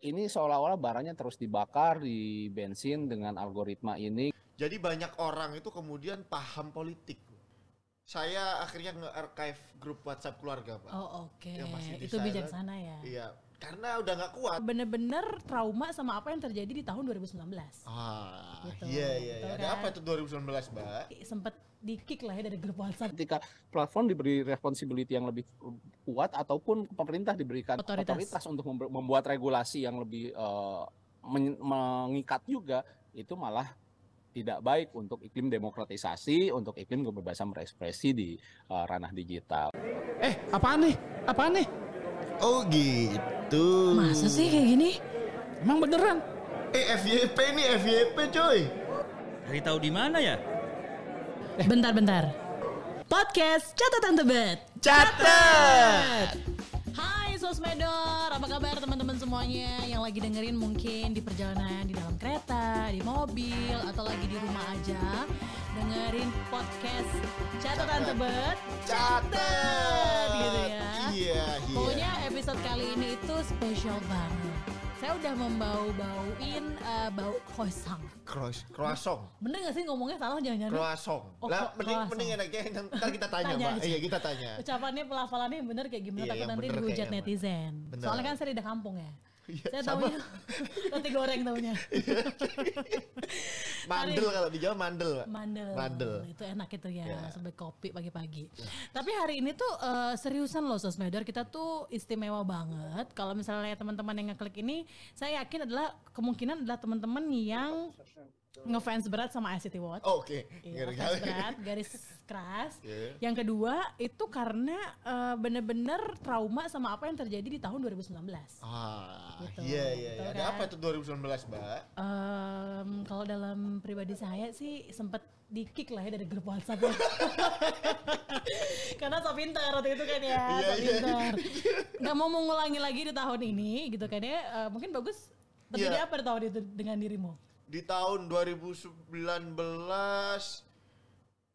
ini seolah-olah barangnya terus dibakar di bensin dengan algoritma ini. Jadi banyak orang itu kemudian paham politik. Saya akhirnya nge-archive grup WhatsApp keluarga, Pak. Oh, oke. Okay. itu bijaksana ya. Iya, karena udah nggak kuat. Bener-bener trauma sama apa yang terjadi di tahun 2019. Ah, gitu, iya iya. Gitu, iya. Kan? apa itu 2019, Mbak? Sempet di kick lah ya dari grup WhatsApp. Ketika platform diberi responsibility yang lebih kuat ataupun pemerintah diberikan otoritas, otoritas untuk membuat regulasi yang lebih uh, mengikat juga itu malah tidak baik untuk iklim demokratisasi, untuk iklim kebebasan berekspresi di uh, ranah digital. Eh, apaan nih? Apaan nih? Oh gitu. Masa sih kayak gini? Emang beneran? Eh, FYP nih, FYP coy. Dari tahu di mana ya? Bentar-bentar. Podcast Catatan Tebet. Catat. Hai Sosmedor, apa kabar teman-teman semuanya yang lagi dengerin mungkin di perjalanan di dalam kereta, di mobil, atau lagi di rumah aja dengerin podcast Catatan Tebet. Catat gitu ya. Iya, iya. Pokoknya episode kali ini itu spesial banget saya udah membau-bauin uh, bau croissant. Croissant. Croissant. Bener gak sih ngomongnya salah jangan-jangan? Croissant. Oh, lah, mending, croissant. mending enaknya nanti kita tanya, tanya Mbak. Iya, kita tanya. Ucapannya pelafalannya bener kayak gimana iya, takut nanti dihujat netizen. Bener. Soalnya kan saya di kampung ya. Ya, saya tahunya roti goreng tahunya. Iya. mandel kalau di Jawa mandel, Mandel. Mandel. Itu enak itu ya, ya. sampai kopi pagi-pagi. Ya. Tapi hari ini tuh uh, seriusan loh sosmedor kita tuh istimewa banget. Kalau misalnya teman-teman yang ngeklik ini, saya yakin adalah kemungkinan adalah teman-teman yang ngefans berat sama ICT Watch. Oh, Oke. Okay. Iya, berat, garis keras. Yeah. Yang kedua itu karena uh, bener-bener trauma sama apa yang terjadi di tahun 2019. Ah, gitu. iya iya. Gitu, iya. Kan? Ada apa itu 2019, Mbak? Um, kalau dalam pribadi saya sih sempat di kick lah ya dari grup WhatsApp. Karena so pintar waktu itu kan ya, yeah, so iya, iya. pintar. Yeah. Gak mau mengulangi lagi di tahun ini gitu kan ya. Uh, mungkin bagus terjadi yeah. apa di tahun itu dengan dirimu? di tahun 2019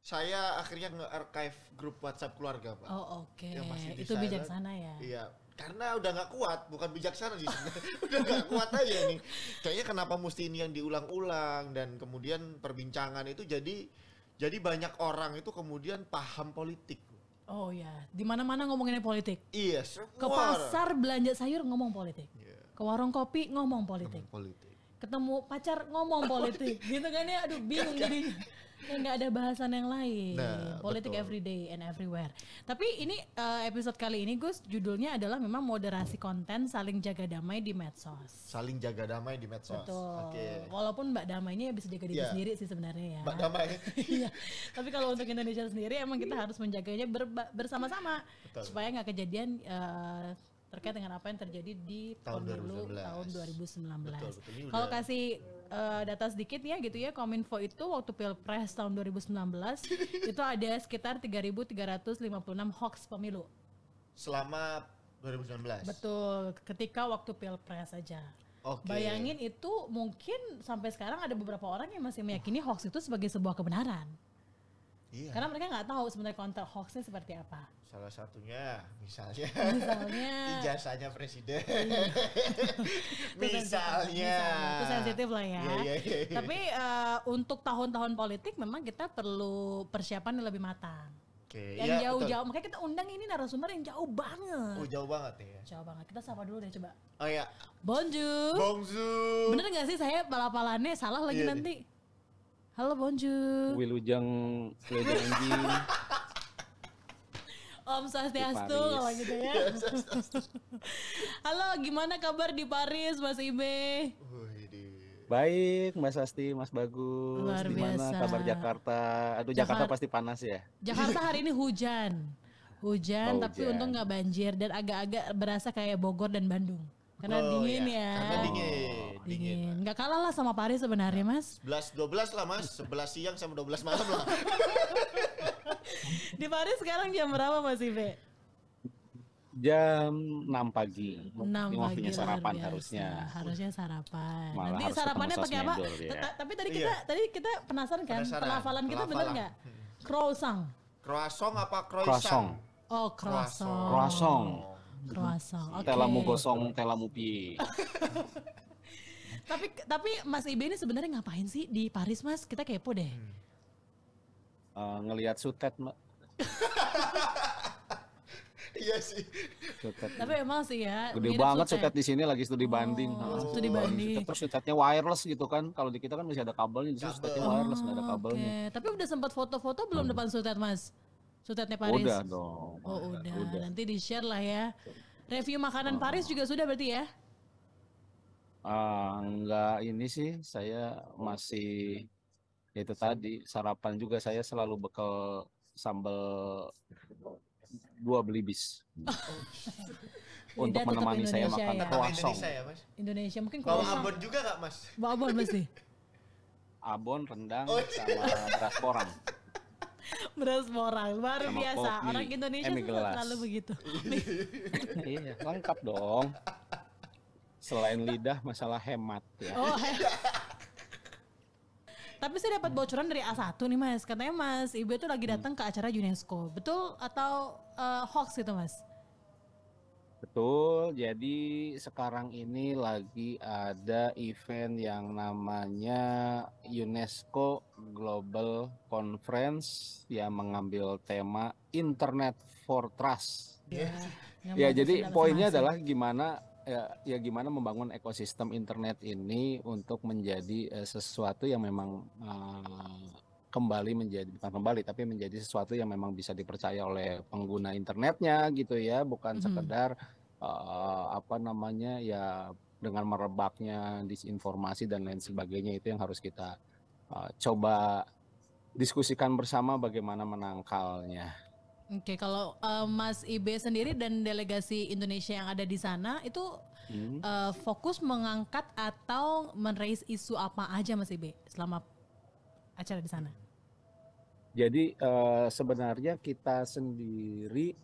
saya akhirnya nge-archive grup WhatsApp keluarga, Pak. Oh, oke. Okay. Itu bijaksana ya. Iya, karena udah nggak kuat, bukan bijaksana sih udah nggak kuat aja nih. Kayaknya kenapa mesti ini yang diulang-ulang dan kemudian perbincangan itu jadi jadi banyak orang itu kemudian paham politik. Oh ya, di mana-mana ngomonginnya politik. Iya, yes, Ke pasar belanja sayur ngomong politik. Yeah. Ke warung kopi ngomong politik. Ngomong politik ketemu pacar ngomong oh, politik iya. gitu kan ya aduh bingung jadi nggak ada bahasan yang lain nah, politik everyday and everywhere tapi ini uh, episode kali ini Gus judulnya adalah memang moderasi konten saling jaga damai di medsos saling jaga damai di medsos betul okay. walaupun mbak damainya bisa jaga diri yeah. sendiri sih sebenarnya ya mbak damai iya tapi kalau untuk Indonesia sendiri emang kita harus menjaganya bersama-sama supaya nggak kejadian uh, terkait dengan apa yang terjadi di tahun pemilu 2019. tahun 2019. Kalau ya. kasih uh, data sedikit ya gitu ya Kominfo itu waktu Pilpres tahun 2019 itu ada sekitar 3.356 hoax pemilu. Selama 2019. Betul, ketika waktu Pilpres saja. Okay. Bayangin itu mungkin sampai sekarang ada beberapa orang yang masih meyakini hoax itu sebagai sebuah kebenaran. Iya. Karena mereka nggak tahu sebenarnya konten hoaxnya seperti apa. Salah satunya, misalnya, misalnya ijazahnya presiden. Iya. misalnya. Itu sensitif lah ya. Yeah, yeah, yeah. Iya. Tapi uh, untuk tahun-tahun politik memang kita perlu persiapan yang lebih matang. Okay. Yang iya, jauh-jauh, makanya kita undang ini narasumber yang jauh banget. Oh jauh banget ya. Jauh banget. Kita sapa dulu deh coba. Oh ya. Bonju. Bonju. Bener gak sih saya pala palanya salah lagi yeah, nanti? Deh. Halo Bonju. Wilujeng, Wilujeng Om Swastiastu kalau gitu ya. Halo, gimana kabar di Paris, Mas Ibe? Baik, Mas Asti, Mas Bagus. Luar biasa. kabar Jakarta? Aduh, Jakar Jakarta pasti panas ya. Jakarta hari ini hujan. Hujan, oh, tapi hujan. untung nggak banjir dan agak-agak berasa kayak Bogor dan Bandung. Karena oh, dingin ya. ya. Karena dingin dingin. dingin. Nggak kalah lah sama Paris sebenarnya nah, mas. 11, 12 lah mas. 11 siang sama 12 malam lah. di Paris sekarang jam berapa mas Ibe? jam 6 pagi. 6 Ini pagi. punya sarapan harusnya. Harusnya sarapan. Malah Nanti harus sarapannya pakai apa? Ya. Tapi tadi iya. kita iya. tadi kita penasaran kan? Pelafalan kita benar nggak? Croissant. Croissant apa croissant? Oh, croissant. Croissant. Croissant. Okay. Telamu gosong, telamu pi. tapi tapi Mas Ibe ini sebenarnya ngapain sih di Paris Mas? Kita kepo deh. Hmm. Uh, ngelihat sutet mbak. iya sih. Sutet. Tapi emang sih ya. Gede banget sutet. di sini lagi studi banding. Oh, nah, studi banding. Sutet, terus sutetnya wireless gitu kan. Kalau di kita kan masih ada kabelnya. Di sini sutetnya wireless nggak oh, ada kabelnya. Okay. Tapi udah sempat foto-foto belum hmm. depan sutet mas? Sutetnya Paris. Udah dong. Oh udah. udah. Nanti di share lah ya. Review makanan oh. Paris juga sudah berarti ya? enggak ah, ini sih, saya oh. masih ya itu tadi sarapan juga saya selalu bekal sambal dua belibis. Untuk menemani menemani saya makan ya. kosong. Indonesia ya, Mas? Indonesia mungkin Bawa abon juga nggak Mas? Bawa abon masih Abon, rendang, Oh, iya. sama beras porang. Beras porang luar Sama biasa. kopi, Orang Indonesia eh, selalu begitu. iya, lengkap dong. Selain lidah, masalah hemat ya. Oh, he Tapi saya dapat bocoran dari A1 nih Mas. Katanya Mas Ibu itu lagi hmm. datang hmm. ke acara UNESCO. Betul atau uh, hoax gitu Mas? Betul. Jadi sekarang ini lagi ada event yang namanya UNESCO Global Conference yang mengambil tema Internet for Trust. Yeah. Iya. Ya, ya jadi poinnya adalah gimana ya, ya gimana membangun ekosistem internet ini untuk menjadi uh, sesuatu yang memang uh, kembali menjadi bukan kembali tapi menjadi sesuatu yang memang bisa dipercaya oleh pengguna internetnya gitu ya bukan mm -hmm. sekedar uh, apa namanya ya dengan merebaknya disinformasi dan lain sebagainya itu yang harus kita uh, coba diskusikan bersama bagaimana menangkalnya. Oke, okay, kalau uh, Mas Ibe sendiri dan delegasi Indonesia yang ada di sana itu hmm. uh, fokus mengangkat atau menraise isu apa aja Mas Ibe, selama acara di sana? Jadi uh, sebenarnya kita sendiri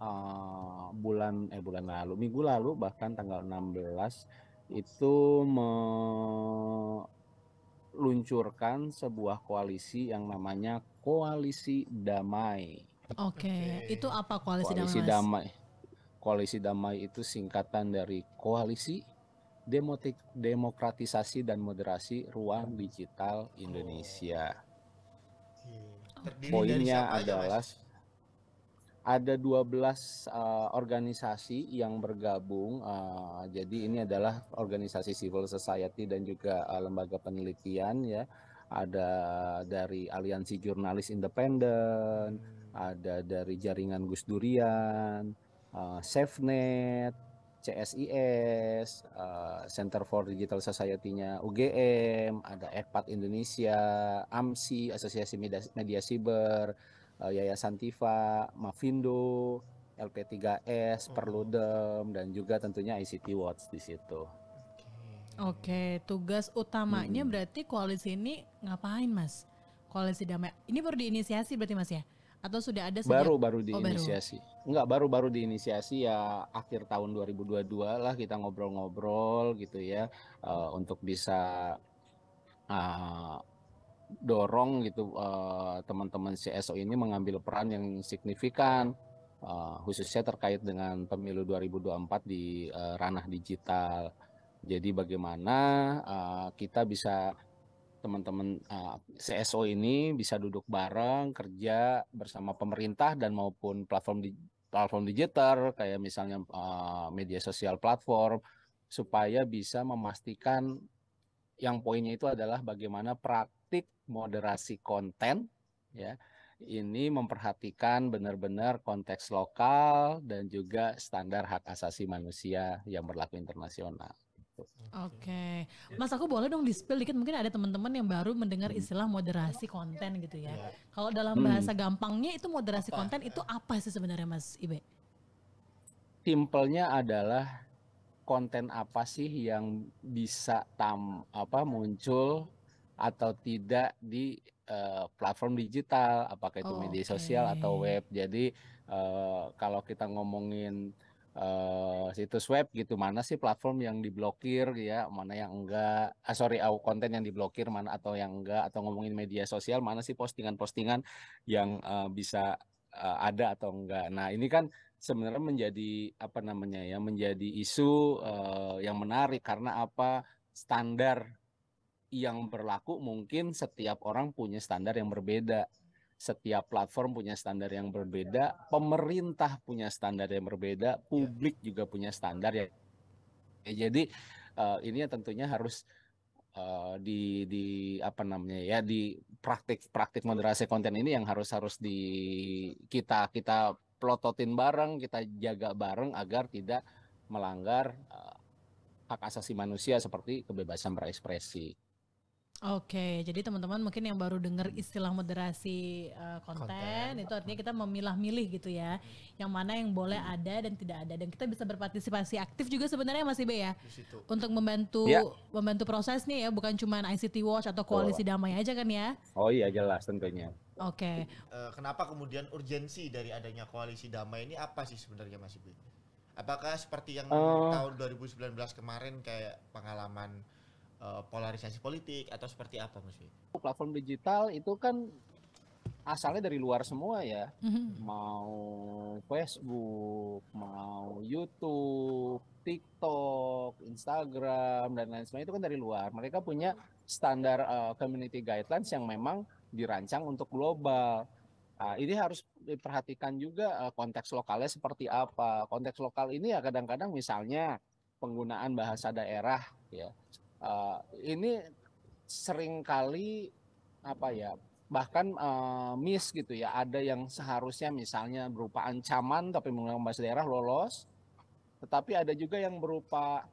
uh, bulan eh bulan lalu, minggu lalu bahkan tanggal 16 itu meluncurkan sebuah koalisi yang namanya Koalisi Damai Oke, okay. itu apa koalisi, koalisi damai? damai? Koalisi damai itu singkatan dari koalisi Demotik, demokratisasi dan moderasi ruang digital Indonesia. Oh. Poinnya adalah aja, ada 12 uh, eh, organisasi yang bergabung. Uh, jadi ini adalah organisasi civil society dan juga uh, lembaga penelitian ya. Ada dari Aliansi Jurnalis Independen, hmm ada dari jaringan Gus Durian, uh, SafeNet, CSIS, uh, eh, Center for Digital Society-nya UGM, ada EPAT Indonesia, AMSI, Asosiasi Media, Media Siber, uh, Yayasan Tifa, Mavindo, LP3S, Perludem, dan juga tentunya ICT Watch di situ. Oke, tugas utamanya hmm. berarti koalisi ini ngapain, Mas? Koalisi damai. Ini baru diinisiasi berarti, Mas ya? atau sudah ada sejak... baru baru oh, diinisiasi oh, enggak baru baru diinisiasi ya akhir tahun 2022 lah kita ngobrol-ngobrol gitu ya uh, untuk bisa uh, dorong gitu teman eh, teman-teman CSO ini mengambil peran yang signifikan uh, khususnya terkait dengan pemilu 2024 di uh, ranah digital jadi bagaimana uh, kita bisa teman-teman uh, ah, CSO ini bisa duduk bareng kerja bersama pemerintah dan maupun platform di, platform digital kayak misalnya uh, media sosial platform supaya bisa memastikan yang poinnya itu adalah bagaimana praktik moderasi konten ya ini memperhatikan benar-benar konteks lokal dan juga standar hak asasi manusia yang berlaku internasional gitu. Oke, okay. Mas aku boleh dong dispel dikit mungkin ada teman-teman yang baru mendengar hmm. istilah moderasi konten gitu ya. ya. Kalau dalam hmm. bahasa gampangnya itu moderasi apa? konten itu apa sih sebenarnya Mas Ibe? Simpelnya adalah konten apa sih yang bisa tam apa muncul atau tidak di uh, platform digital, apakah itu oh, media sosial okay. atau web. Jadi uh, kalau kita ngomongin uh, situs web gitu mana sih platform yang diblokir ya mana yang enggak ah, sorry uh, konten yang diblokir mana atau yang enggak atau ngomongin media sosial mana sih postingan-postingan yang uh, bisa uh, ada atau enggak nah ini kan sebenarnya menjadi apa namanya ya menjadi isu uh, yang menarik karena apa standar yang berlaku mungkin setiap orang punya standar yang berbeda setiap platform punya standar yang berbeda, pemerintah punya standar yang berbeda, iya. publik juga punya standar ya. ya jadi uh, ini ya tentunya harus uh, di di apa namanya ya di praktik-praktik moderasi konten ini yang harus harus di kita kita plototin bareng, kita jaga bareng agar tidak melanggar uh, hak asasi manusia seperti kebebasan berekspresi. Oke, jadi teman-teman mungkin yang baru dengar istilah moderasi uh, konten, konten itu artinya kita memilah-milih gitu ya, hmm. yang mana yang boleh hmm. ada dan tidak ada dan kita bisa berpartisipasi aktif juga sebenarnya Mas Ibe ya, untuk membantu ya. membantu prosesnya ya, bukan cuma ICT Watch atau koalisi oh. damai aja kan ya? Oh iya jelas tentunya. Oke. Okay. Uh, eh, kenapa kemudian urgensi dari adanya koalisi damai ini apa sih sebenarnya Mas Ibe? Apakah seperti yang uh. tahun 2019 kemarin kayak pengalaman Eh, polarisasi politik atau seperti apa Mas Platform digital itu kan asalnya dari luar semua ya, mhm. mau Facebook, mau YouTube, TikTok, Instagram dan lain sebagainya itu kan dari luar. Mereka punya standar uh, community guidelines yang memang dirancang untuk global. Nah, ini harus diperhatikan juga uh, konteks lokalnya seperti apa. Konteks lokal ini ya kadang-kadang misalnya penggunaan bahasa daerah ya uh, ini kali apa ya bahkan uh, miss gitu ya ada yang seharusnya misalnya berupa ancaman tapi menggunakan bahasa daerah lolos tetapi ada juga yang berupa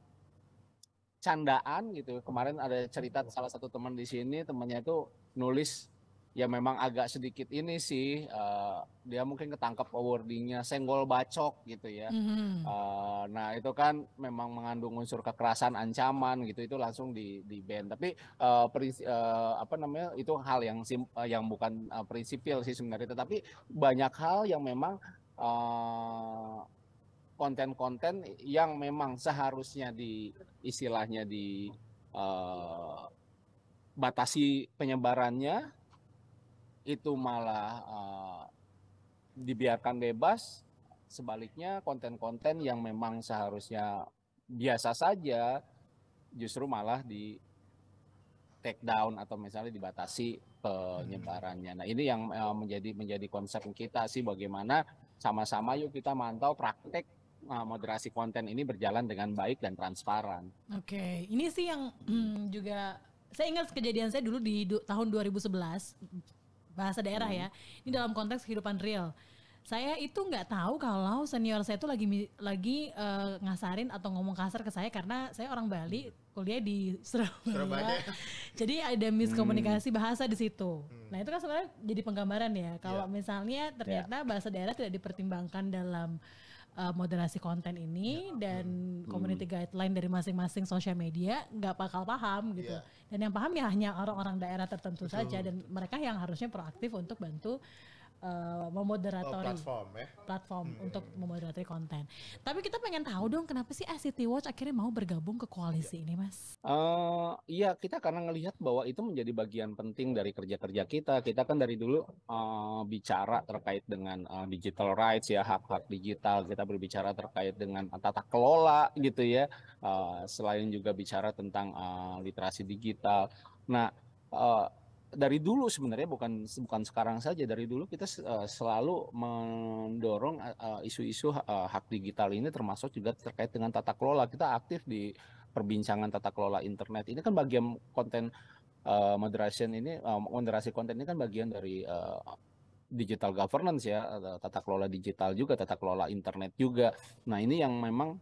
candaan gitu kemarin ada cerita salah satu teman di sini temannya itu nulis ya memang agak sedikit ini sih uh, dia mungkin ketangkep awardingnya senggol bacok gitu ya mm-hmm. uh, nah itu kan memang mengandung unsur kekerasan ancaman gitu itu langsung di di ban tapi uh, uh, apa namanya itu hal yang sim, uh, yang bukan uh, prinsipil sih sebenarnya tetapi banyak hal yang memang uh, konten-konten yang memang seharusnya di istilahnya di uh, batasi penyebarannya itu malah uh, dibiarkan bebas, sebaliknya konten-konten yang memang seharusnya biasa saja justru malah di take down atau misalnya dibatasi penyebarannya. Hmm. Nah, ini yang uh, menjadi menjadi concern kita sih bagaimana sama-sama yuk kita mantau praktek uh, moderasi konten ini berjalan dengan baik dan transparan. Oke, ini sih yang hmm, juga saya ingat kejadian saya dulu di tahun 2011 bahasa daerah ya. hmm. ya. Ini dalam konteks kehidupan real. Saya itu nggak tahu kalau senior saya itu lagi lagi uh, ngasarin atau ngomong kasar ke saya karena saya orang Bali, kuliah di Surabaya. Surabaya. Jadi ada miskomunikasi hmm. bahasa di situ. Hmm. Nah, itu kan sebenarnya jadi penggambaran ya. Kalau yeah. misalnya ternyata yeah. bahasa daerah tidak dipertimbangkan dalam uh, moderasi konten ini ya, dan hmm. community guideline dari masing-masing sosial media nggak bakal paham gitu. Ya. Dan yang paham ya hanya orang-orang daerah tertentu Betul. saja dan mereka yang harusnya proaktif untuk bantu Eh, memoderatori oh, platform ya. Platform hmm. untuk memoderatori konten. Tapi kita pengen tahu dong kenapa sih ICT Watch akhirnya mau bergabung ke koalisi ya. ini, Mas? Uh, iya, kita karena ngelihat bahwa itu menjadi bagian penting dari kerja-kerja kita. Kita kan dari dulu uh, bicara terkait dengan uh, digital rights ya, hak-hak digital. Kita berbicara terkait dengan tata kelola gitu ya. Uh, selain juga bicara tentang uh, literasi digital. Nah, uh, dari dulu sebenarnya bukan bukan sekarang saja dari dulu kita uh, selalu mendorong eh, eh, isu-isu uh, uh, hak digital ini termasuk juga terkait dengan tata kelola kita aktif di perbincangan tata kelola internet ini kan bagian konten uh, moderation ini uh, moderasi konten ini kan bagian dari uh, digital governance ya tata kelola digital juga tata kelola internet juga nah ini yang memang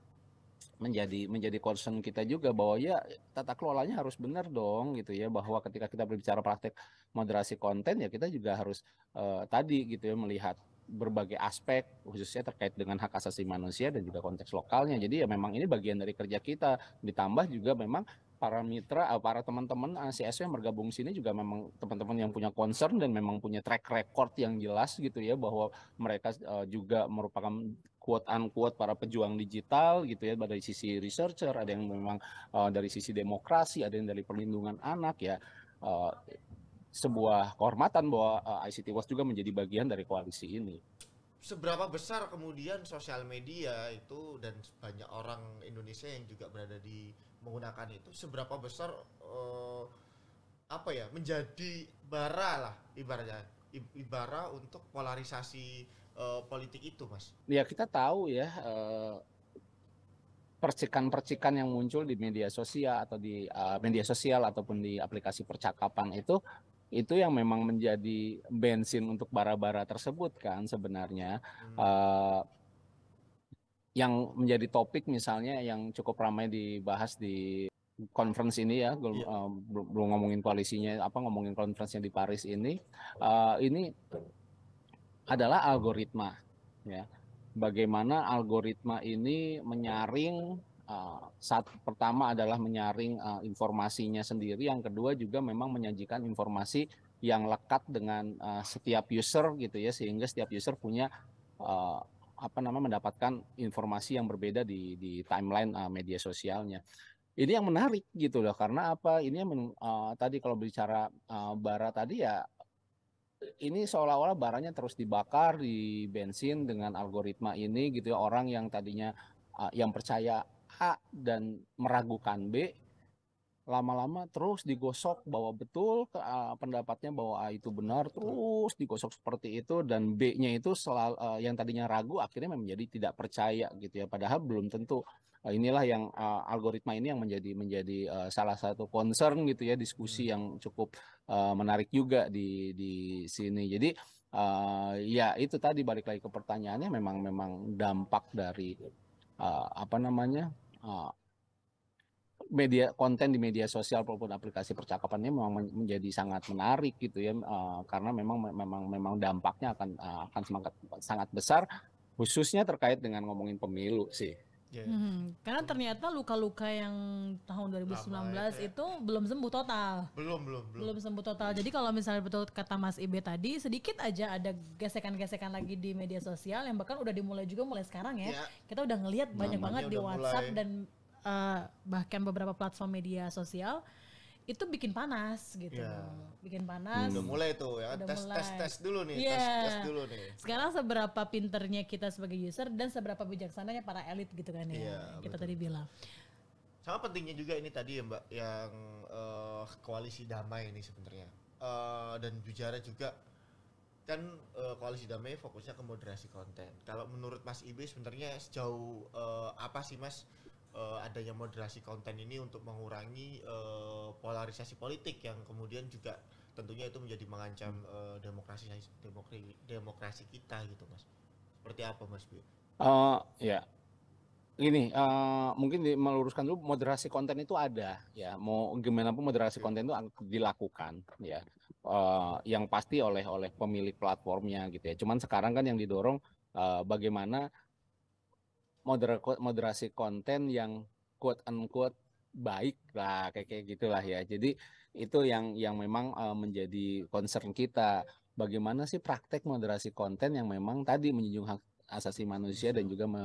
menjadi menjadi concern kita juga bahwa ya tata kelolanya harus benar dong gitu ya bahwa ketika kita berbicara praktek moderasi konten ya kita juga harus uh, tadi gitu ya melihat berbagai aspek khususnya terkait dengan hak asasi manusia dan juga konteks lokalnya. Jadi ya memang ini bagian dari kerja kita ditambah juga memang para mitra eh, para teman-teman CSW eh, yang bergabung sini juga memang teman-teman yang punya concern dan memang punya track record yang jelas gitu ya bahwa mereka juga merupakan quote unquote para pejuang digital gitu ya dari sisi researcher ada yang memang uh, dari sisi demokrasi ada yang dari perlindungan anak ya uh, sebuah kehormatan bahwa uh, eh, ICT Was juga menjadi bagian dari koalisi ini. Seberapa besar kemudian sosial media itu dan banyak orang Indonesia yang juga berada di menggunakan itu seberapa besar uh, apa ya menjadi bara lah ibaratnya ibara untuk polarisasi Eh, politik itu, Mas? Ya kita tahu ya uh, percikan-percikan yang muncul di media sosial atau di uh, media sosial ataupun di aplikasi percakapan itu itu yang memang menjadi bensin untuk bara-bara tersebut kan sebenarnya. Hmm. Uh, yang menjadi topik misalnya yang cukup ramai dibahas di conference ini ya iya. belum yeah. uh, ngomongin koalisinya apa ngomongin conference-nya di Paris ini uh, ini adalah algoritma ya bagaimana algoritma ini menyaring uh, saat pertama adalah menyaring uh, informasinya sendiri yang kedua juga memang menyajikan informasi yang lekat dengan uh, setiap user gitu ya sehingga setiap user punya uh, apa nama mendapatkan informasi yang berbeda di di timeline uh, media sosialnya ini yang menarik gitu loh karena apa ini yang men, uh, tadi kalau bicara uh, bara tadi ya ini seolah-olah barangnya terus dibakar di bensin dengan algoritma ini gitu ya orang yang tadinya uh, yang percaya A dan meragukan B lama-lama terus digosok bahwa betul ke, uh, pendapatnya bahwa A ah, itu benar terus digosok seperti itu dan B-nya itu selalu uh, yang tadinya ragu akhirnya menjadi tidak percaya gitu ya padahal belum tentu uh, inilah yang uh, algoritma ini yang menjadi menjadi uh, salah satu concern gitu ya diskusi hmm. yang cukup uh, menarik juga di di sini jadi uh, ya itu tadi balik lagi ke pertanyaannya memang memang dampak dari uh, apa namanya uh, media konten di media sosial maupun aplikasi percakapannya memang menjadi sangat menarik gitu ya uh, karena memang memang memang dampaknya akan uh, akan semangat sangat besar khususnya terkait dengan ngomongin pemilu sih. Yeah. Hmm, karena iya. ternyata luka-luka yang tahun 2019 Lama, ya. itu belum sembuh total. Belum, belum, belum. Belum sembuh total. Jadi kalau misalnya betul kata Mas Ibe tadi, sedikit aja ada gesekan-gesekan lagi di media sosial yang bahkan udah dimulai juga mulai sekarang ya. Yeah. Kita udah ngelihat banyak Namanya banget di WhatsApp mulai. dan Eh, bahkan beberapa platform media sosial itu bikin panas gitu, yeah. bikin panas. Hmm. Udah mulai itu, ya, Udah tes mulai. tes tes dulu nih, yeah. tes iya. tes dulu nih. Sekarang seberapa pinternya kita sebagai user dan seberapa bijaksananya para elit gitu kan ya, yeah, kita betul. tadi bilang. Sama pentingnya juga ini tadi ya Mbak, yang uh, koalisi damai ini sebenarnya uh, dan bicara juga kan uh, koalisi damai fokusnya ke moderasi konten. Kalau menurut Mas Ibe sebenarnya sejauh uh, apa sih Mas? uh, adanya moderasi konten ini untuk mengurangi uh, polarisasi politik yang kemudian juga tentunya itu menjadi mengancam uh, demokrasi demokrasi kita gitu mas seperti apa mas Bio? Uh, ya ini uh, mungkin di, meluruskan dulu moderasi konten itu ada ya mau gimana pun moderasi ya. konten itu dilakukan ya uh, yang pasti oleh oleh pemilik platformnya gitu ya cuman sekarang kan yang didorong uh, bagaimana moderasi konten yang quote unquote baik lah kayak kayak gitulah ya. Jadi itu yang yang memang uh, menjadi concern kita. Bagaimana sih praktek moderasi konten yang memang tadi menjunjung hak asasi manusia dan juga me,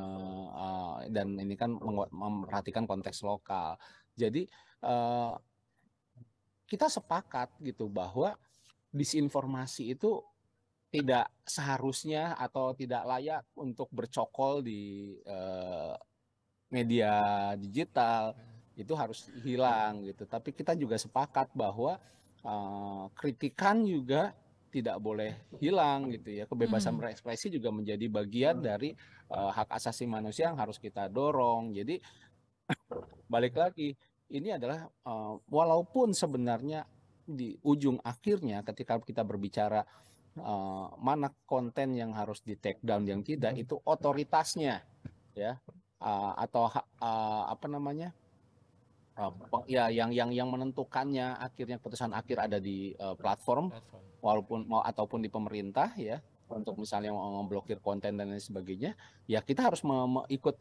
uh, dan ini kan memperhatikan konteks lokal. Jadi uh, kita sepakat gitu bahwa disinformasi itu tidak seharusnya atau tidak layak untuk bercokol di uh, media digital hmm. itu harus hilang gitu. Tapi kita juga sepakat bahwa uh, kritikan juga tidak boleh hilang gitu ya. Kebebasan hmm. berekspresi juga menjadi bagian hmm. dari uh, hak asasi manusia yang harus kita dorong. Jadi balik lagi, ini adalah uh, walaupun sebenarnya di ujung akhirnya ketika kita berbicara Eh, mana konten yang harus di take down yang tidak hmm. itu otoritasnya ya uh, atau uh, apa namanya uh, ya yang yang yang menentukannya akhirnya keputusan akhir ada di uh, platform, platform walaupun mau ataupun di pemerintah ya untuk misalnya mau memblokir konten dan lain sebagainya ya kita harus me me ikut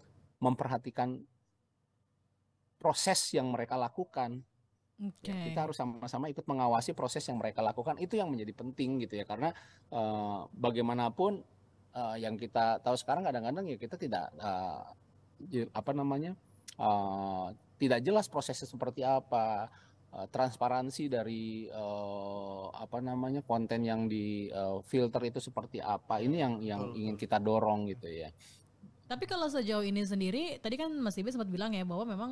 memperhatikan proses yang mereka lakukan Okay. Ya, kita harus sama-sama ikut mengawasi proses yang mereka lakukan. Itu yang menjadi penting gitu ya, karena uh, bagaimanapun uh, yang kita tahu sekarang kadang-kadang ya kita tidak uh, apa namanya uh, tidak jelas prosesnya seperti apa. Uh, transparansi dari uh, apa namanya konten yang di uh, filter itu seperti apa ini yang yang ingin kita dorong gitu ya. Tapi kalau sejauh ini sendiri, tadi kan Mas Ibi sempat bilang ya bahwa memang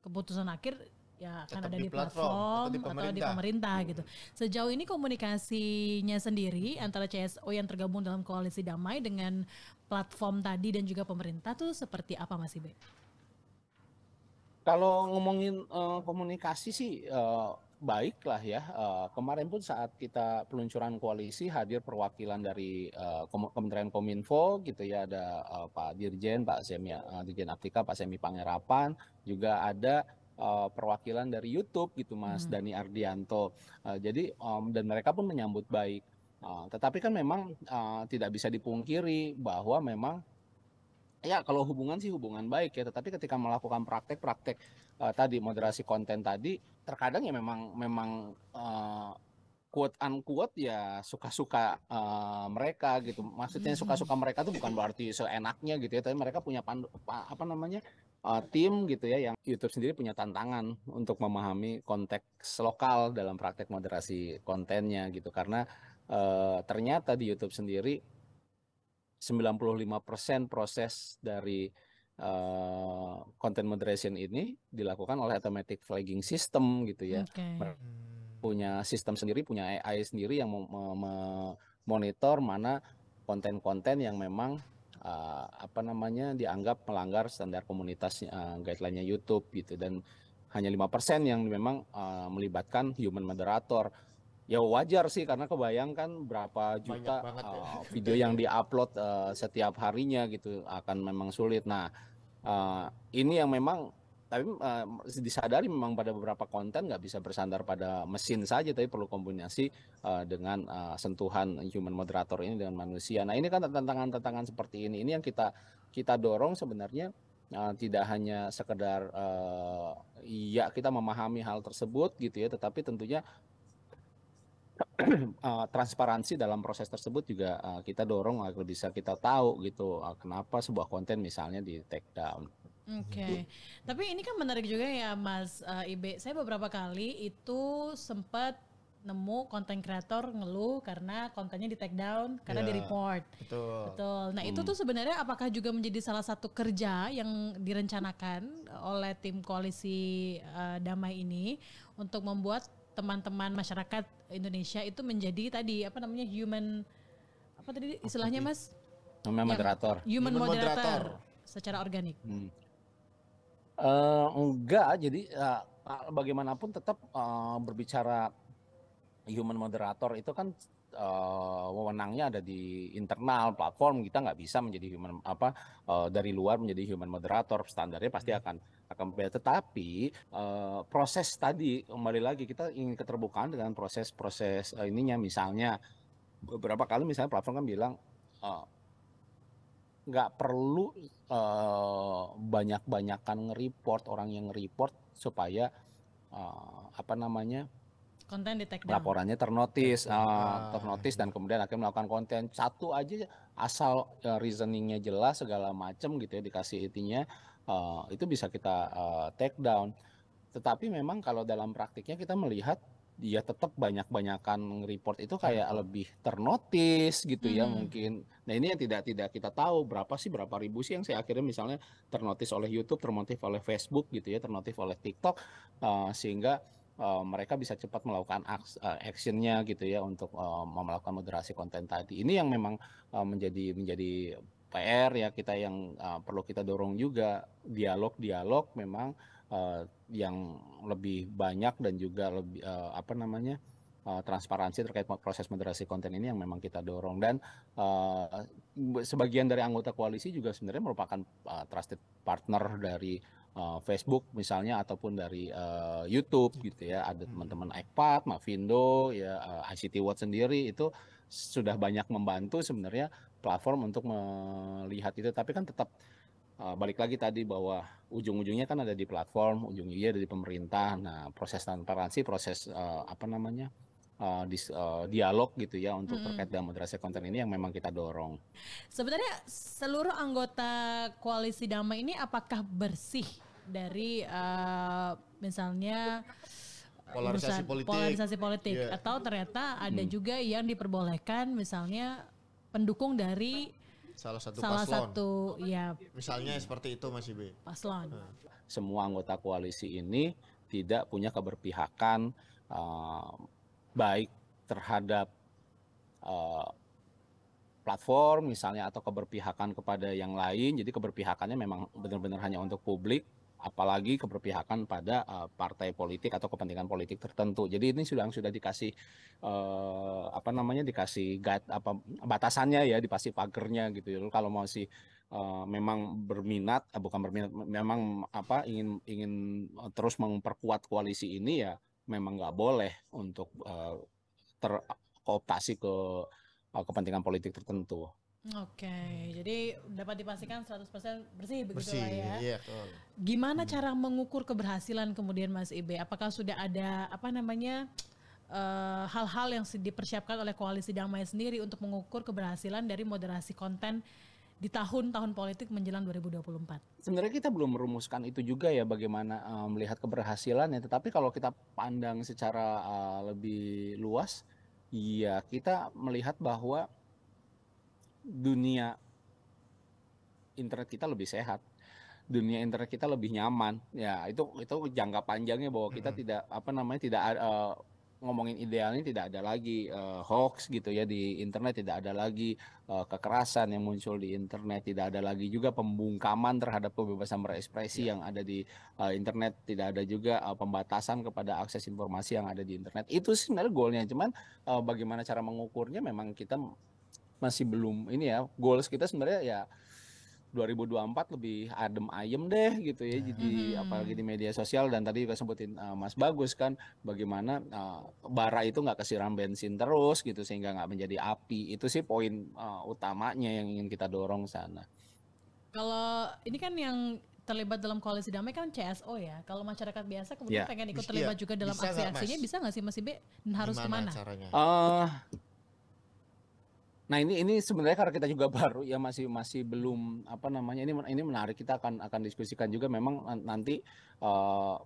keputusan akhir ya karena ada di platform, platform atau di pemerintah, atau di pemerintah hmm. gitu. Sejauh ini komunikasinya sendiri antara CSO yang tergabung dalam koalisi damai dengan platform tadi dan juga pemerintah tuh seperti apa Mas Ibe? Kalau ngomongin uh, komunikasi sih uh, baiklah ya. Uh, kemarin pun saat kita peluncuran koalisi hadir perwakilan dari uh, Kementerian Kominfo gitu ya ada uh, Pak Dirjen, Pak Semi, uh, Dirjen Aptika, Pak Semi Pangerapan, juga ada uh, perwakilan dari YouTube gitu Mas hmm. Dani Ardianto. Uh, jadi um, dan mereka pun menyambut baik. Uh, tetapi kan memang uh, tidak bisa dipungkiri bahwa memang ya kalau hubungan sih hubungan baik ya tetapi ketika melakukan praktek-praktek uh, tadi moderasi konten tadi terkadang ya memang memang uh, quote unquote ya suka-suka uh, mereka gitu maksudnya hmm. suka-suka mereka tuh bukan berarti seenaknya gitu ya tapi mereka punya pandu, apa, apa namanya uh, tim gitu ya yang YouTube sendiri punya tantangan untuk memahami konteks lokal dalam praktek moderasi kontennya gitu karena uh, ternyata di YouTube sendiri 95% proses dari uh, eh, content moderation ini dilakukan oleh automatic flagging system gitu ya. Okay. Punya sistem sendiri, punya AI sendiri yang memonitor mana konten-konten yang memang uh, apa namanya dianggap melanggar standar komunitas uh, guideline-nya YouTube gitu dan hanya lima persen yang memang uh, melibatkan human moderator. Ya wajar sih karena kebayangkan berapa juta uh, ya. video yang diupload uh, setiap harinya gitu akan memang sulit. Nah, uh, ini yang memang tapi uh, disadari memang pada beberapa konten nggak bisa bersandar pada mesin saja tapi perlu kombinasi uh, dengan uh, sentuhan human moderator ini dengan manusia nah ini kan tantangan-tantangan seperti ini ini yang kita kita dorong sebenarnya uh, tidak hanya sekedar uh, ya kita memahami hal tersebut gitu ya tetapi tentunya uh, transparansi dalam proses tersebut juga uh, kita dorong agar bisa kita tahu gitu uh, kenapa sebuah konten misalnya di take down Oke, okay. Gitu. tapi ini kan menarik juga ya Mas uh, Ibe. Saya beberapa kali itu sempat nemu konten kreator ngeluh karena kontennya di take down karena yeah. di iya, report. Betul. Betul. Nah, hmm. itu tuh sebenarnya apakah juga menjadi salah satu kerja yang direncanakan oleh tim koalisi uh, damai ini untuk membuat teman-teman masyarakat Indonesia itu menjadi tadi apa namanya human apa tadi istilahnya Mas? Human moderator. Human, moderator. moderator secara organik. Hmm. Uh, enggak, jadi uh, bagaimanapun tetap uh, berbicara human moderator itu kan uh, wewenangnya ada di internal platform kita nggak bisa menjadi human apa uh, dari luar menjadi human moderator standarnya pasti hmm. akan akan berbeda tetapi uh, proses tadi kembali lagi kita ingin keterbukaan dengan proses-proses uh, ininya misalnya beberapa kali misalnya platform kan bilang uh, nggak perlu uh, banyak-banyakan nge-report orang yang nge-report supaya uh, apa namanya konten di laporannya ternotis uh, ternotis dan kemudian akhirnya melakukan konten satu aja asal uh, reasoningnya jelas segala macam gitu ya dikasih intinya uh, itu bisa kita uh, take down tetapi memang kalau dalam praktiknya kita melihat dia tetap banyak-banyakan report itu kayak iya. lebih ternotis gitu ya hmm. mungkin. Nah ini yang tidak tidak kita tahu berapa sih berapa ribu sih yang saya akhirnya misalnya ternotis oleh YouTube, ternotif oleh Facebook gitu ya, ternotif oleh TikTok uh, sehingga uh, mereka bisa cepat melakukan eh, actionnya gitu ya untuk uh, melakukan moderasi konten tadi. Ini yang memang uh, menjadi menjadi PR ya kita yang uh, perlu kita dorong juga dialog-dialog memang Eh, yang lebih banyak dan juga lebih uh, apa namanya uh, transparansi terkait proses moderasi konten ini yang memang kita dorong dan uh, sebagian dari anggota koalisi juga sebenarnya merupakan uh, trusted partner dari uh, Facebook misalnya ataupun dari uh, YouTube gitu ya ada hmm. teman-teman Ekpat, Mavindo, ya uh, ICT World sendiri itu sudah banyak membantu sebenarnya platform untuk melihat itu tapi kan tetap uh, balik lagi tadi bahwa ujung-ujungnya kan ada di platform, ujung-ujungnya ada di pemerintah. Nah, proses transparansi, proses uh, apa namanya? Uh, dis, uh, dialog gitu ya untuk -hmm. terkait dengan moderasi konten ini yang memang kita dorong. Sebenarnya seluruh anggota koalisi damai ini apakah bersih dari uh, misalnya polarisasi politik, polarisasi politik yeah. atau ternyata ada hmm. juga yang diperbolehkan misalnya pendukung dari salah satu salah paslon. satu ya misalnya seperti itu Mas Ibe paslon nah. semua anggota koalisi ini tidak punya keberpihakan uh, baik terhadap uh, platform misalnya atau keberpihakan kepada yang lain jadi keberpihakannya memang benar-benar hanya untuk publik apalagi keberpihakan pada uh, partai politik atau kepentingan politik tertentu. Jadi ini sudah sudah dikasih uh, apa namanya dikasih guide apa batasannya ya pasti pagernya gitu. Jadi ya. kalau mau sih uh, memang berminat uh, bukan berminat memang apa ingin ingin terus memperkuat koalisi ini ya memang nggak boleh untuk uh, terkooptasi ke uh, kepentingan politik tertentu. Oke, hmm. jadi dapat dipastikan 100% bersih begitu bersih, lah ya. Iya, Gimana hmm. cara mengukur keberhasilan kemudian Mas Ibe? Apakah sudah ada apa namanya eh, hal-hal uh, yang dipersiapkan oleh koalisi damai sendiri untuk mengukur keberhasilan dari moderasi konten di tahun-tahun politik menjelang 2024? Sebenarnya kita belum merumuskan itu juga ya bagaimana uh, melihat keberhasilannya, tetapi kalau kita pandang secara uh, lebih luas, ya kita melihat bahwa dunia internet kita lebih sehat dunia internet kita lebih nyaman ya itu itu jangka panjangnya bahwa kita hmm. tidak apa namanya tidak uh, ngomongin idealnya tidak ada lagi uh, hoax gitu ya di internet tidak ada lagi uh, kekerasan yang muncul di internet tidak ada lagi juga pembungkaman terhadap kebebasan berekspresi yeah. yang ada di uh, internet tidak ada juga uh, pembatasan kepada akses informasi yang ada di internet itu sebenarnya goalnya cuman uh, bagaimana cara mengukurnya memang kita masih belum ini ya goals kita sebenarnya ya 2024 lebih adem ayem deh gitu ya jadi hmm. apalagi di media sosial dan tadi juga sebutin uh, Mas Bagus kan bagaimana uh, bara itu nggak kesiram bensin terus gitu sehingga nggak menjadi api itu sih poin uh, utamanya yang ingin kita dorong sana. Kalau ini kan yang terlibat dalam koalisi damai kan CSO ya. Kalau masyarakat biasa kemudian yeah. pengen ikut iya, terlibat yeah. juga dalam aksi-aksinya bisa nggak sih Mas Ibe dan harus Dimana kemana? Uh, Nah ini ini sebenarnya karena kita juga baru ya masih masih belum apa namanya ini ini menarik kita akan akan diskusikan juga memang nanti uh,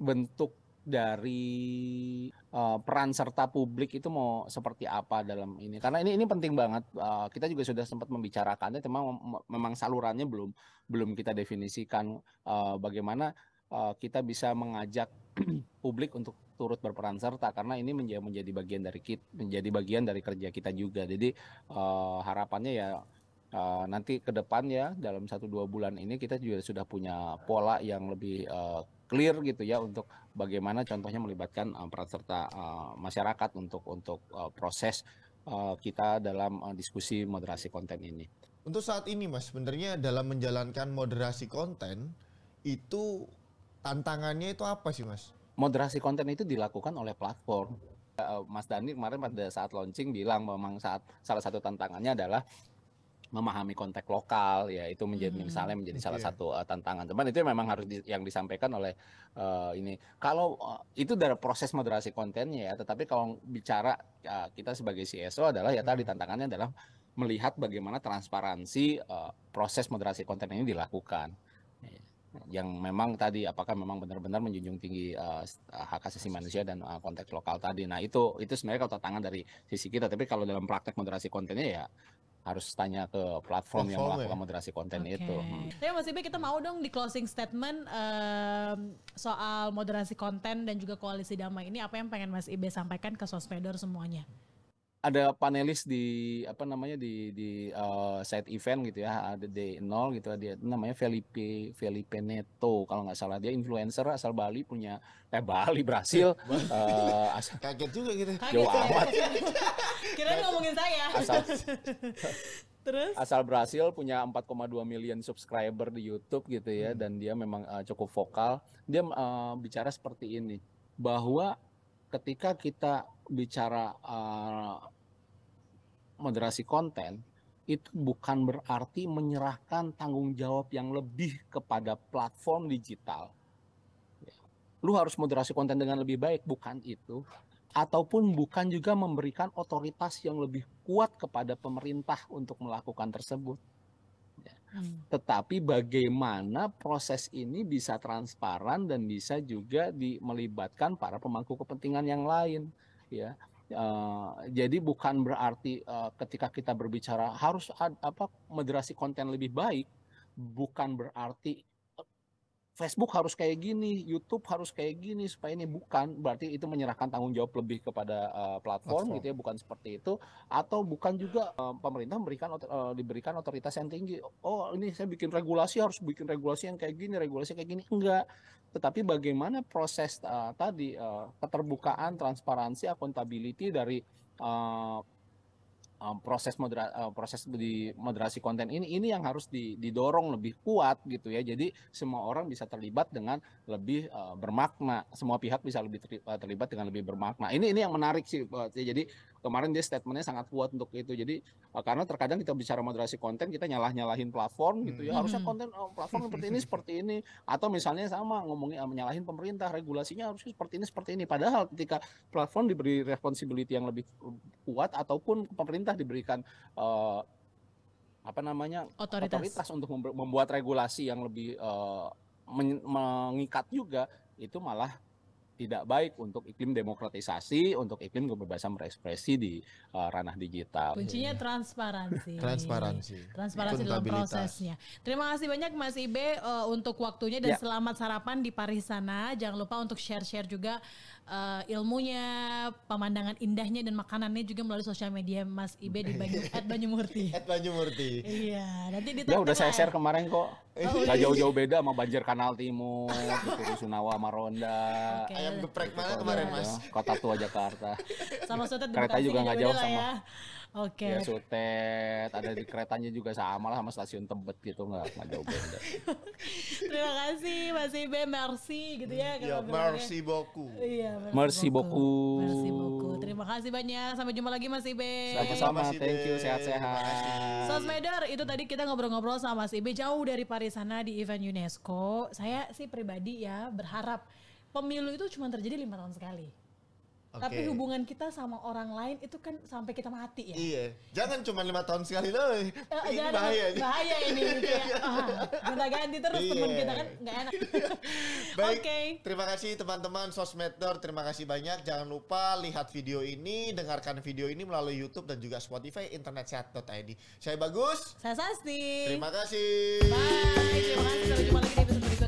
bentuk dari uh, peran serta publik itu mau seperti apa dalam ini karena ini ini penting banget uh, kita juga sudah sempat membicarakannya memang memang salurannya belum belum kita definisikan uh, bagaimana uh, kita bisa mengajak publik untuk turut berperan serta karena ini menjadi menjadi bagian dari kit menjadi bagian dari kerja kita juga. Jadi uh, harapannya ya uh, nanti ke depan ya dalam satu dua bulan ini kita juga sudah punya pola yang lebih uh, clear gitu ya untuk bagaimana contohnya melibatkan uh, peran serta uh, masyarakat untuk untuk uh, proses uh, kita dalam uh, diskusi moderasi konten ini. Untuk saat ini Mas, sebenarnya dalam menjalankan moderasi konten itu tantangannya itu apa sih Mas? moderasi konten itu dilakukan oleh platform. Eh, Mas Dani kemarin pada saat launching bilang memang saat salah satu tantangannya adalah memahami konteks lokal ya itu menjadi hmm. misalnya menjadi okay. salah satu uh, tantangan teman itu memang harus di, yang disampaikan oleh uh, ini kalau uh, itu dari proses moderasi kontennya ya tetapi kalau bicara ya, kita sebagai CSO adalah ya hmm. tadi tantangannya adalah melihat bagaimana transparansi uh, proses moderasi konten ini dilakukan yang memang tadi apakah memang benar-benar menjunjung tinggi uh, hak asasi manusia dan uh, konteks lokal tadi. Nah, itu itu sebenarnya kalau tantangan dari sisi kita, tapi kalau dalam praktek moderasi kontennya ya harus tanya ke platform, platform yang melakukan ya? moderasi konten okay. itu. Hmm. Tapi Mas Ibe kita mau dong di closing statement um, soal moderasi konten dan juga koalisi damai ini apa yang pengen Mas Ibe sampaikan ke sosmedor semuanya? ada panelis di apa namanya di di uh, side event gitu ya ada D0 gitu ya, dia namanya Felipe Felipe Neto kalau nggak salah dia influencer asal Bali punya eh Bali Brasil uh, eh, asal, kaget juga gitu jauh ya. amat kira ngomongin saya asal, Terus? Asal Brasil punya 4,2 million subscriber di YouTube gitu ya hmm. dan dia memang uh, cukup vokal. Dia uh, bicara seperti ini bahwa ketika kita bicara uh, moderasi konten itu bukan berarti menyerahkan tanggung jawab yang lebih kepada platform digital. Ya. Lu harus moderasi konten dengan lebih baik, bukan itu. Ataupun bukan juga memberikan otoritas yang lebih kuat kepada pemerintah untuk melakukan tersebut. Ya. Hmm. Tetapi bagaimana proses ini bisa transparan dan bisa juga melibatkan para pemangku kepentingan yang lain ya Uh, jadi bukan berarti uh, ketika kita berbicara harus ad, apa moderasi konten lebih baik, bukan berarti eh, Facebook harus kayak gini, YouTube harus kayak gini supaya ini bukan berarti itu menyerahkan tanggung jawab lebih kepada uh, platform, platform gitu ya, bukan seperti itu atau bukan juga uh, pemerintah memberikan uh, diberikan otoritas yang tinggi. Oh, ini saya bikin regulasi harus bikin regulasi yang kayak gini, regulasi kayak gini enggak tetapi bagaimana proses uh, tadi uh, keterbukaan, transparansi, akuntabiliti dari uh, um, proses modera uh, proses di moderasi konten ini ini yang harus didorong lebih kuat gitu ya jadi semua orang bisa terlibat dengan lebih uh, bermakna semua pihak bisa lebih terlibat dengan lebih bermakna ini ini yang menarik sih jadi kemarin dia statementnya sangat kuat untuk itu. Jadi eh, karena terkadang kita bicara moderasi konten kita nyalah nyalahin platform gitu ya. Hmm. Harusnya konten oh, platform seperti ini seperti ini atau misalnya sama ngomongin uh, menyalahin pemerintah regulasinya harusnya seperti ini seperti ini. Padahal ketika platform diberi responsibility yang lebih kuat ataupun pemerintah diberikan uh, apa namanya otoritas, otoritas untuk membuat regulasi yang lebih uh, mengikat juga itu malah tidak baik untuk iklim demokratisasi, untuk iklim kebebasan berekspresi di uh, ranah digital. Kuncinya iya. transparansi. transparansi. Transparansi dalam prosesnya. Terima kasih banyak Mas Ibe uh, untuk waktunya dan ya. selamat sarapan di Paris sana. Jangan lupa untuk share-share juga uh, ilmunya, pemandangan indahnya dan makanannya juga melalui sosial media Mas Ibe di Banyu at Banyumurti. at Banyumurti. Iya, nanti di Ya udah saya share kemarin kok. Oh, Gak iya. jauh-jauh beda sama Banjir Kanal Timur, gitu, Sunawa, Maronda. Okay. Ayam geprek mana kemarin Mas? Kota Tua Jakarta. Sama Kereta juga nggak jauh sama. Ya. Oke. Okay. Ya sutet, ada di keretanya juga sama lah sama stasiun Tebet gitu nggak nggak jauh beda. Terima kasih Mas Ibe, merci gitu ya. Iya, ya merci boku. Iya, merci, boku. Merci Terima kasih banyak. Sampai jumpa lagi Mas Ibe. Sama-sama. Thank you. Sehat-sehat. Sosmeder, itu tadi kita ngobrol-ngobrol sama Mas Ibe jauh dari Parisana di event UNESCO. Saya sih pribadi ya berharap pemilu itu cuma terjadi lima tahun sekali Okay. Tapi hubungan kita sama orang lain itu kan sampai kita mati ya. Iya. Jangan cuma lima tahun sekali loh. Eh, ini jangan, bahaya ini. Bahaya ini. Kayak, oh, ganti terus iya. teman kita kan nggak enak. Baik. Okay. Terima kasih teman-teman Sosmedor. Terima kasih banyak. Jangan lupa lihat video ini, dengarkan video ini melalui YouTube dan juga Spotify internetsehat.id. Saya Bagus. Saya Sasti. Terima kasih. Bye. Terima kasih. Sampai jumpa lagi di episode berikutnya.